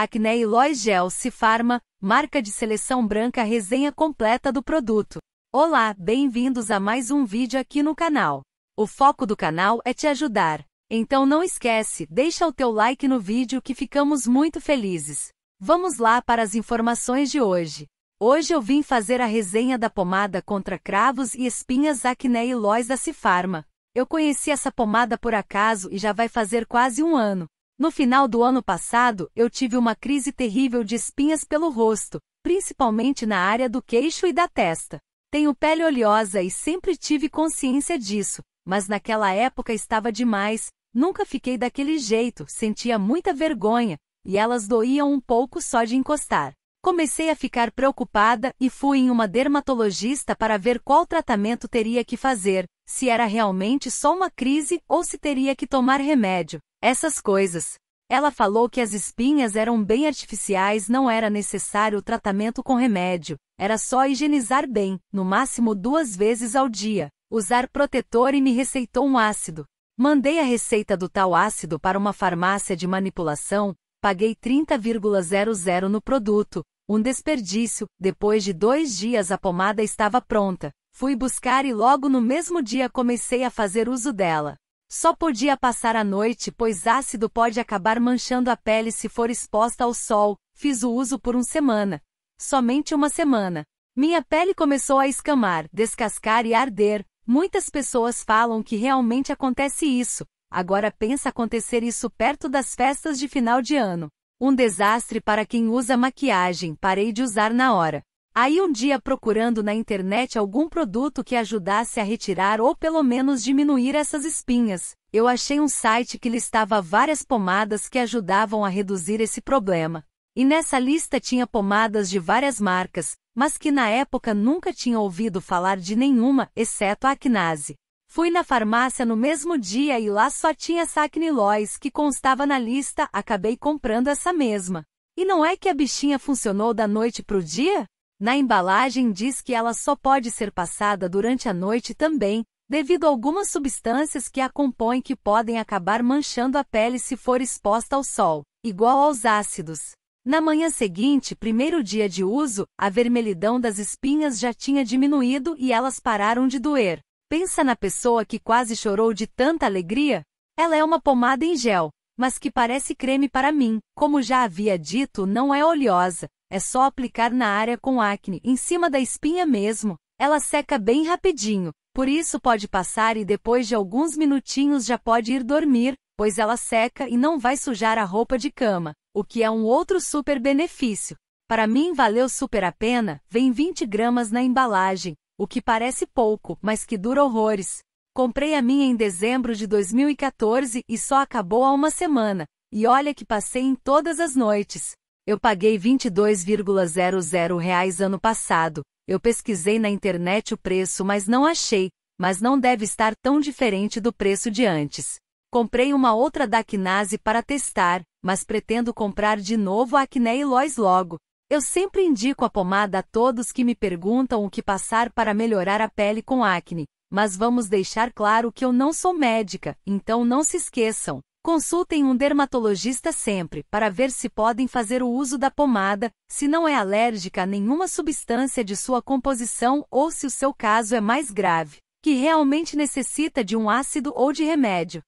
Acne Eloy Gel Cifarma, marca de seleção branca resenha completa do produto. Olá, bem-vindos a mais um vídeo aqui no canal. O foco do canal é te ajudar. Então não esquece, deixa o teu like no vídeo que ficamos muito felizes. Vamos lá para as informações de hoje. Hoje eu vim fazer a resenha da pomada contra cravos e espinhas Acne Eloy da Cifarma. Eu conheci essa pomada por acaso e já vai fazer quase um ano. No final do ano passado, eu tive uma crise terrível de espinhas pelo rosto, principalmente na área do queixo e da testa. Tenho pele oleosa e sempre tive consciência disso, mas naquela época estava demais, nunca fiquei daquele jeito, sentia muita vergonha, e elas doíam um pouco só de encostar. Comecei a ficar preocupada e fui em uma dermatologista para ver qual tratamento teria que fazer, se era realmente só uma crise ou se teria que tomar remédio, essas coisas. Ela falou que as espinhas eram bem artificiais, não era necessário o tratamento com remédio, era só higienizar bem, no máximo duas vezes ao dia, usar protetor e me receitou um ácido. Mandei a receita do tal ácido para uma farmácia de manipulação, paguei 30,00 no produto, um desperdício, depois de dois dias a pomada estava pronta, Fui buscar e logo no mesmo dia comecei a fazer uso dela. Só podia passar a noite, pois ácido pode acabar manchando a pele se for exposta ao sol. Fiz o uso por uma semana. Somente uma semana. Minha pele começou a escamar, descascar e arder. Muitas pessoas falam que realmente acontece isso. Agora pensa acontecer isso perto das festas de final de ano. Um desastre para quem usa maquiagem, parei de usar na hora. Aí um dia procurando na internet algum produto que ajudasse a retirar ou pelo menos diminuir essas espinhas, eu achei um site que listava várias pomadas que ajudavam a reduzir esse problema. E nessa lista tinha pomadas de várias marcas, mas que na época nunca tinha ouvido falar de nenhuma, exceto a Acnase. Fui na farmácia no mesmo dia e lá só tinha essa Acnilois que constava na lista, acabei comprando essa mesma. E não é que a bichinha funcionou da noite pro dia? Na embalagem diz que ela só pode ser passada durante a noite também, devido a algumas substâncias que a compõem que podem acabar manchando a pele se for exposta ao sol, igual aos ácidos. Na manhã seguinte, primeiro dia de uso, a vermelhidão das espinhas já tinha diminuído e elas pararam de doer. Pensa na pessoa que quase chorou de tanta alegria? Ela é uma pomada em gel, mas que parece creme para mim, como já havia dito, não é oleosa, é só aplicar na área com acne, em cima da espinha mesmo. Ela seca bem rapidinho, por isso pode passar e depois de alguns minutinhos já pode ir dormir, pois ela seca e não vai sujar a roupa de cama, o que é um outro super benefício. Para mim valeu super a pena, vem 20 gramas na embalagem, o que parece pouco, mas que dura horrores. Comprei a minha em dezembro de 2014 e só acabou há uma semana, e olha que passei em todas as noites. Eu paguei 22,00 reais ano passado. Eu pesquisei na internet o preço, mas não achei, mas não deve estar tão diferente do preço de antes. Comprei uma outra da Kinase para testar, mas pretendo comprar de novo a Acne Lois logo. Eu sempre indico a pomada a todos que me perguntam o que passar para melhorar a pele com acne, mas vamos deixar claro que eu não sou médica, então não se esqueçam. Consultem um dermatologista sempre para ver se podem fazer o uso da pomada, se não é alérgica a nenhuma substância de sua composição ou se o seu caso é mais grave, que realmente necessita de um ácido ou de remédio.